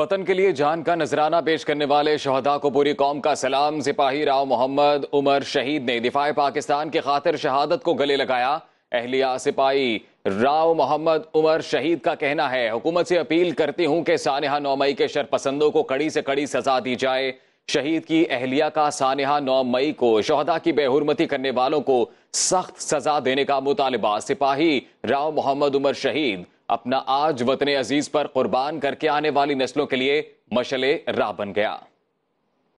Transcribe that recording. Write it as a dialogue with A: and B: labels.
A: वतन के लिए जान का नजराना पेश करने वाले शहदा को पूरी कौम का सलाम सिपाही राव मोहम्मद उमर शहीद ने दिफाए पाकिस्तान की खातिर शहादत को गले लगाया अहलिया सिपाही राव मोहम्मद उमर शहीद का कहना है हुकूमत से अपील करती हूं कि सानहा नौमई के शरपसंदों को कड़ी से कड़ी सजा दी जाए शहीद की अहलिया का सानहा नौ मई को शहदा की बेहरमती करने वालों को सख्त सजा देने का मुतालबा सिपाही राव मोहम्मद उमर शहीद अपना आज वतन अजीज पर कुर्बान करके आने वाली नस्लों के लिए मशले राह बन गया